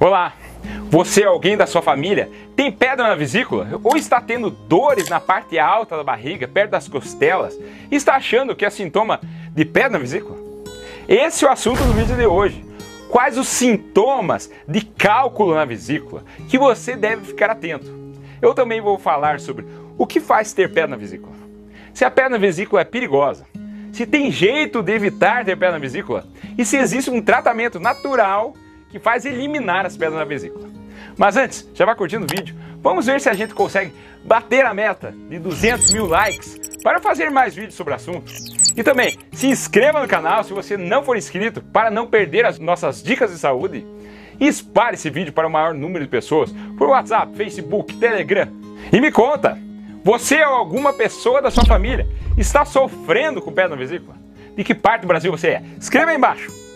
Olá! Você é alguém da sua família tem pedra na vesícula ou está tendo dores na parte alta da barriga, perto das costelas, e está achando que é sintoma de pedra na vesícula? Esse é o assunto do vídeo de hoje. Quais os sintomas de cálculo na vesícula que você deve ficar atento? Eu também vou falar sobre o que faz ter pedra na vesícula. Se a pedra na vesícula é perigosa, se tem jeito de evitar ter pedra na vesícula e se existe um tratamento natural que faz eliminar as pedras na vesícula. Mas antes, já vai curtindo o vídeo, vamos ver se a gente consegue bater a meta de 200 mil likes para fazer mais vídeos sobre o assunto. E também, se inscreva no canal se você não for inscrito para não perder as nossas dicas de saúde. E espalhe esse vídeo para o maior número de pessoas por WhatsApp, Facebook, Telegram. E me conta, você ou alguma pessoa da sua família está sofrendo com pedra na vesícula? De que parte do Brasil você é? Escreva aí embaixo!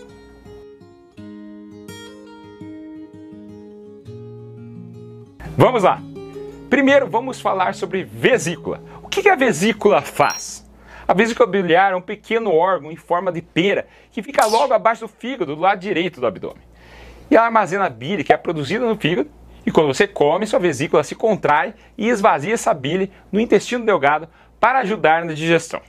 Vamos lá! Primeiro, vamos falar sobre vesícula. O que a vesícula faz? A vesícula biliar é um pequeno órgão em forma de pera que fica logo abaixo do fígado, do lado direito do abdômen. E ela armazena a bile, que é produzida no fígado, e quando você come, sua vesícula se contrai e esvazia essa bile no intestino delgado para ajudar na digestão.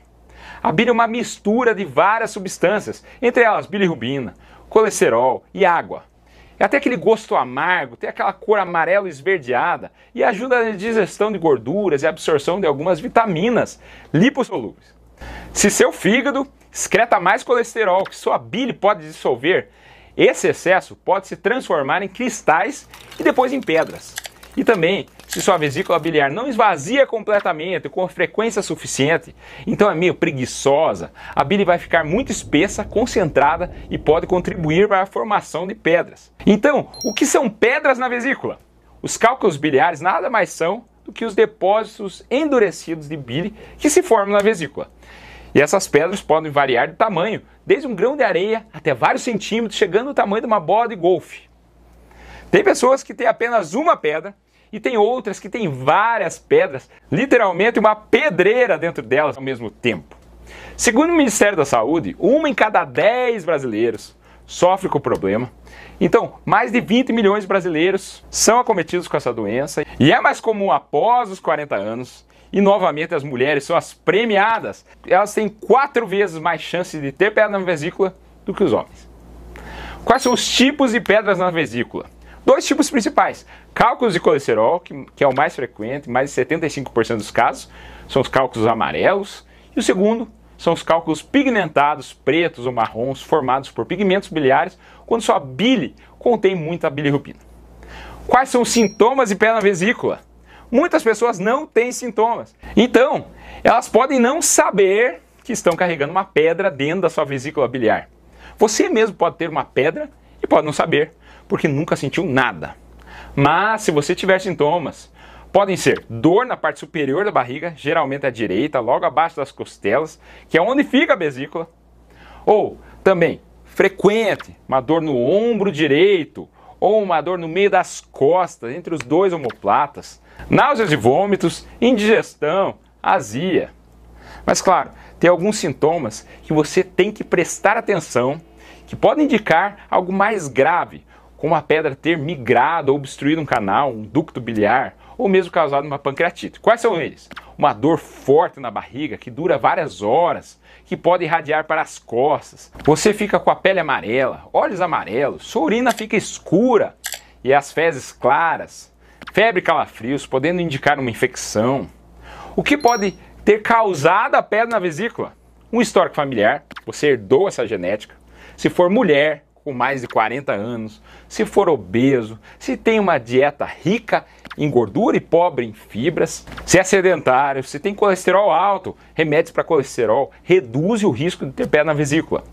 A bile é uma mistura de várias substâncias, entre elas bilirrubina, colesterol e água. É até aquele gosto amargo, tem aquela cor amarelo esverdeada e ajuda na digestão de gorduras e absorção de algumas vitaminas lipossolúveis. Se seu fígado excreta mais colesterol que sua bile pode dissolver, esse excesso pode se transformar em cristais e depois em pedras. E também se sua vesícula biliar não esvazia completamente com frequência suficiente, então é meio preguiçosa, a bile vai ficar muito espessa, concentrada e pode contribuir para a formação de pedras. Então, o que são pedras na vesícula? Os cálculos biliares nada mais são do que os depósitos endurecidos de bile que se formam na vesícula. E essas pedras podem variar de tamanho, desde um grão de areia até vários centímetros, chegando ao tamanho de uma bola de golfe. Tem pessoas que têm apenas uma pedra e tem outras que têm várias pedras, literalmente uma pedreira dentro delas ao mesmo tempo. Segundo o Ministério da Saúde, uma em cada 10 brasileiros sofre com o problema. Então, mais de 20 milhões de brasileiros são acometidos com essa doença e é mais comum após os 40 anos. E novamente as mulheres são as premiadas. Elas têm quatro vezes mais chances de ter pedra na vesícula do que os homens. Quais são os tipos de pedras na vesícula? dois tipos principais: cálculos de colesterol, que, que é o mais frequente, mais de 75% dos casos, são os cálculos amarelos, e o segundo são os cálculos pigmentados, pretos ou marrons, formados por pigmentos biliares, quando sua bile contém muita bilirrubina. Quais são os sintomas de pé na vesícula? Muitas pessoas não têm sintomas. Então, elas podem não saber que estão carregando uma pedra dentro da sua vesícula biliar. Você mesmo pode ter uma pedra e pode não saber porque nunca sentiu nada. Mas se você tiver sintomas, podem ser dor na parte superior da barriga, geralmente à direita, logo abaixo das costelas, que é onde fica a vesícula, ou também frequente, uma dor no ombro direito ou uma dor no meio das costas, entre os dois omoplatas, náuseas e vômitos, indigestão, azia. Mas claro, tem alguns sintomas que você tem que prestar atenção, que podem indicar algo mais grave, como a pedra ter migrado ou obstruído um canal, um ducto biliar, ou mesmo causado uma pancreatite. Quais são eles? Uma dor forte na barriga que dura várias horas, que pode irradiar para as costas. Você fica com a pele amarela, olhos amarelos, sua urina fica escura e as fezes claras. Febre e calafrios, podendo indicar uma infecção. O que pode ter causado a pedra na vesícula? Um histórico familiar, você herdou essa genética. Se for mulher, com mais de 40 anos, se for obeso, se tem uma dieta rica em gordura e pobre em fibras, se é sedentário, se tem colesterol alto, remédios para colesterol reduzem o risco de ter pé na vesícula.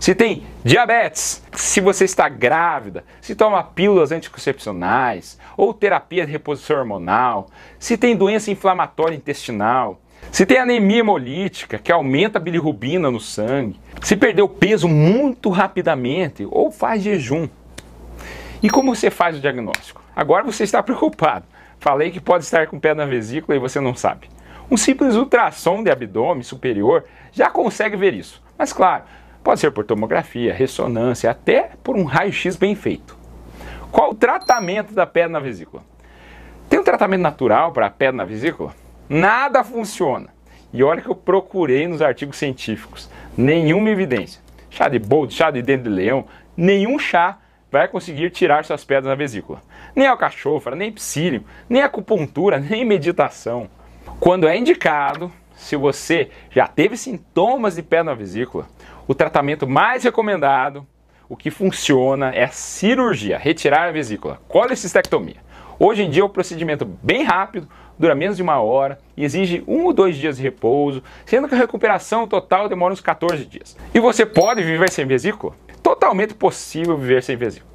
Se tem diabetes, se você está grávida, se toma pílulas anticoncepcionais ou terapia de reposição hormonal, se tem doença inflamatória intestinal, se tem anemia hemolítica, que aumenta a bilirrubina no sangue, se perdeu peso muito rapidamente ou faz jejum. E como você faz o diagnóstico? Agora você está preocupado. Falei que pode estar com pedra na vesícula e você não sabe. Um simples ultrassom de abdômen superior já consegue ver isso. Mas claro, pode ser por tomografia, ressonância, até por um raio-x bem feito. Qual o tratamento da pedra na vesícula? Tem um tratamento natural para a pedra na vesícula? Nada funciona. E olha que eu procurei nos artigos científicos, nenhuma evidência. Chá de boldo, chá de dente de leão, nenhum chá vai conseguir tirar suas pedras na vesícula. Nem alcachofra, nem psílio, nem acupuntura, nem meditação. Quando é indicado, se você já teve sintomas de pedra na vesícula, o tratamento mais recomendado, o que funciona, é a cirurgia, retirar a vesícula, colecistectomia. Hoje em dia é um procedimento bem rápido, dura menos de uma hora e exige um ou dois dias de repouso, sendo que a recuperação total demora uns 14 dias. E você pode viver sem vesícula? Totalmente possível viver sem vesícula,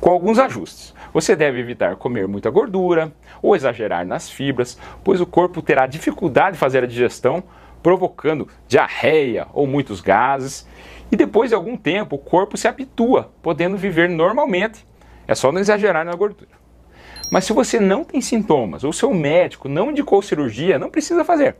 com alguns ajustes. Você deve evitar comer muita gordura ou exagerar nas fibras, pois o corpo terá dificuldade de fazer a digestão, provocando diarreia ou muitos gases. E depois de algum tempo, o corpo se habitua, podendo viver normalmente. É só não exagerar na gordura. Mas se você não tem sintomas, ou seu médico não indicou cirurgia, não precisa fazer.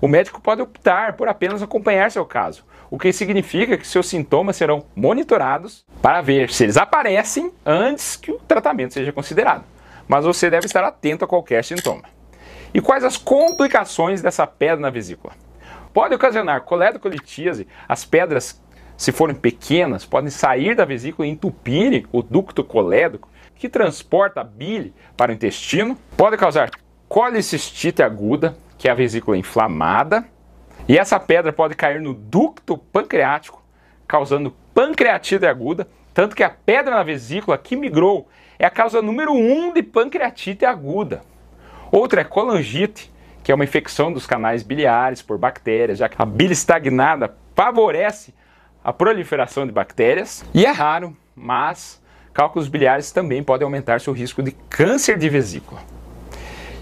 O médico pode optar por apenas acompanhar seu caso, o que significa que seus sintomas serão monitorados para ver se eles aparecem antes que o tratamento seja considerado. Mas você deve estar atento a qualquer sintoma. E quais as complicações dessa pedra na vesícula? Pode ocasionar coledocolitíase, as pedras, se forem pequenas, podem sair da vesícula e entupirem o ducto colédoco, que transporta bile para o intestino, pode causar colicistite aguda, que é a vesícula inflamada, e essa pedra pode cair no ducto pancreático, causando pancreatite aguda, tanto que a pedra na vesícula que migrou é a causa número um de pancreatite aguda. Outra é colangite, que é uma infecção dos canais biliares por bactérias, já que a bile estagnada favorece a proliferação de bactérias. E é raro, mas cálculos biliares também podem aumentar seu risco de câncer de vesícula.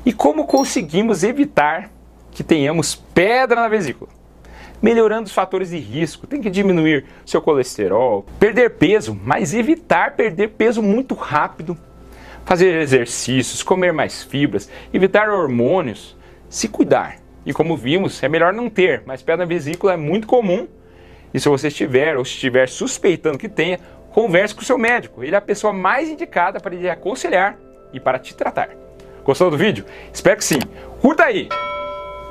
E como conseguimos evitar que tenhamos pedra na vesícula? Melhorando os fatores de risco, tem que diminuir seu colesterol, perder peso, mas evitar perder peso muito rápido, fazer exercícios, comer mais fibras, evitar hormônios, se cuidar. E como vimos, é melhor não ter, mas pedra na vesícula é muito comum. E se você estiver ou estiver suspeitando que tenha, Converse com o seu médico, ele é a pessoa mais indicada para lhe aconselhar e para te tratar. Gostou do vídeo? Espero que sim. Curta aí!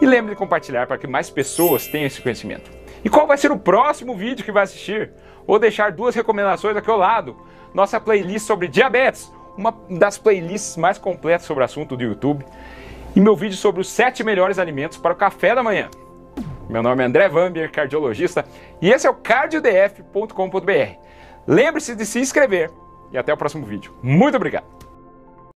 E lembre de compartilhar para que mais pessoas tenham esse conhecimento. E qual vai ser o próximo vídeo que vai assistir? Vou deixar duas recomendações aqui ao lado. Nossa playlist sobre diabetes, uma das playlists mais completas sobre o assunto do YouTube. E meu vídeo sobre os 7 melhores alimentos para o café da manhã. Meu nome é André Vambier, cardiologista, e esse é o cardiodf.com.br. Lembre-se de se inscrever e até o próximo vídeo. Muito obrigado!